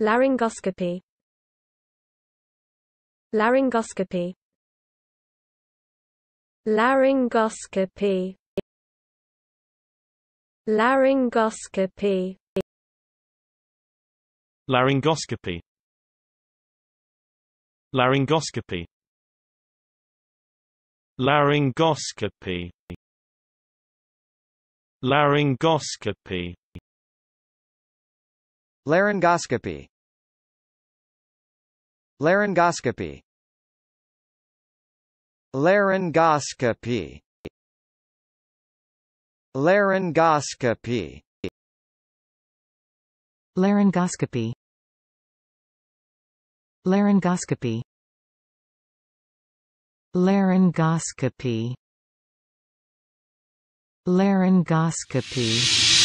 Laryngoscopy Laryngoscopy Laryngoscopy Laryngoscopy Laryngoscopy Laryngoscopy Laryngoscopy Laryngoscopy Laryngoscopy Laryngoscopy Laryngoscopy Laryngoscopy Laryngoscopy Laryngoscopy Laryngoscopy Laryngoscopy